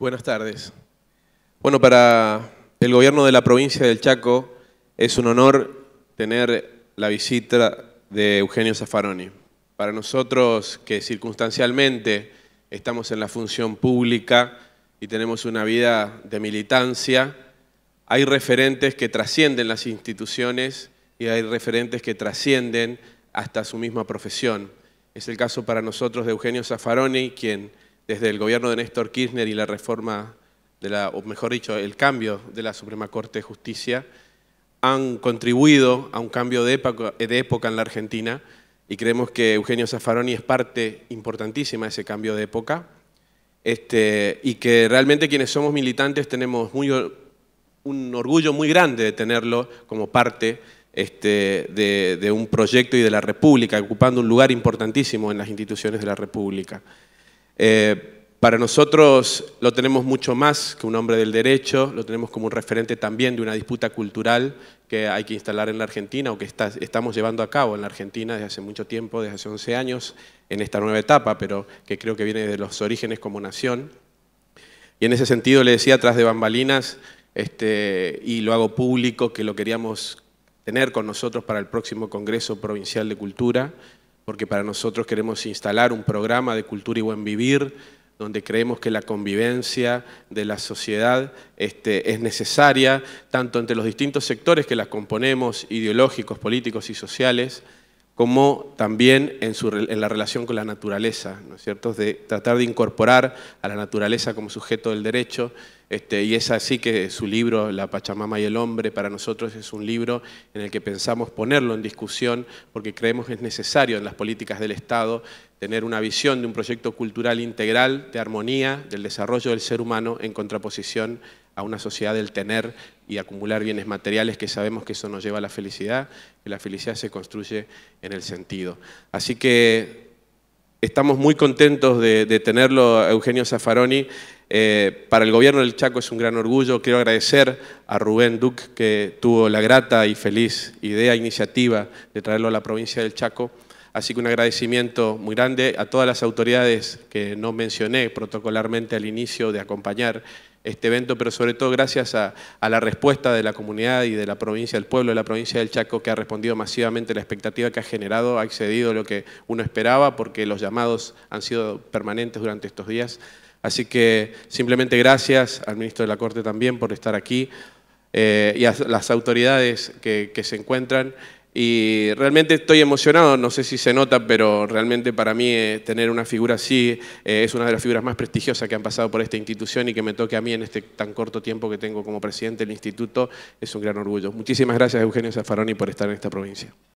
Buenas tardes. Bueno, para el gobierno de la provincia del Chaco es un honor tener la visita de Eugenio Zaffaroni. Para nosotros que circunstancialmente estamos en la función pública y tenemos una vida de militancia, hay referentes que trascienden las instituciones y hay referentes que trascienden hasta su misma profesión. Es el caso para nosotros de Eugenio Zaffaroni, quien desde el gobierno de Néstor Kirchner y la reforma, de la, o mejor dicho, el cambio de la Suprema Corte de Justicia, han contribuido a un cambio de época, de época en la Argentina y creemos que Eugenio Zaffaroni es parte importantísima de ese cambio de época. Este, y que realmente quienes somos militantes tenemos muy, un orgullo muy grande de tenerlo como parte este, de, de un proyecto y de la República, ocupando un lugar importantísimo en las instituciones de la República. Eh, para nosotros lo tenemos mucho más que un hombre del derecho, lo tenemos como un referente también de una disputa cultural que hay que instalar en la Argentina o que estamos llevando a cabo en la Argentina desde hace mucho tiempo, desde hace 11 años, en esta nueva etapa, pero que creo que viene de los orígenes como nación. Y en ese sentido le decía atrás de bambalinas, este, y lo hago público, que lo queríamos tener con nosotros para el próximo Congreso Provincial de Cultura, porque para nosotros queremos instalar un programa de cultura y buen vivir, donde creemos que la convivencia de la sociedad este, es necesaria, tanto entre los distintos sectores que las componemos, ideológicos, políticos y sociales, como también en, la relación con la naturaleza, ¿no es cierto? De tratar de incorporar a la naturaleza como sujeto del derecho. Este, y es así que su libro, La Pachamama y el Hombre, para nosotros es un libro en el que pensamos ponerlo en discusión porque creemos que es necesario en las políticas del Estado tener una visión de un proyecto cultural integral, de armonía, del desarrollo del ser humano en contraposición a una sociedad del tener y acumular bienes materiales que sabemos que eso nos lleva a la felicidad, que la felicidad se construye en el sentido. Así que estamos muy contentos de, tenerlo, Eugenio Zaffaroni. Eh, para el gobierno del Chaco es un gran orgullo. Quiero agradecer a Rubén Duc, que tuvo la grata y feliz idea, iniciativa de traerlo a la provincia del Chaco. Así que un agradecimiento muy grande a todas las autoridades que no mencioné protocolarmente al inicio de acompañar este evento, pero sobre todo gracias a, la respuesta de la comunidad y de la provincia, del pueblo de la provincia del Chaco, que ha respondido masivamente a la expectativa que ha generado, ha excedido lo que uno esperaba, porque los llamados han sido permanentes durante estos días. Así que simplemente gracias al ministro de la Corte también por estar aquí eh, y a las autoridades que se encuentran. Y realmente estoy emocionado, no sé si se nota, pero realmente para mí eh, tener una figura así eh, es una de las figuras más prestigiosas que han pasado por esta institución y que me toque a mí en este tan corto tiempo que tengo como presidente del instituto es un gran orgullo. Muchísimas gracias Eugenio Zaffaroni por estar en esta provincia.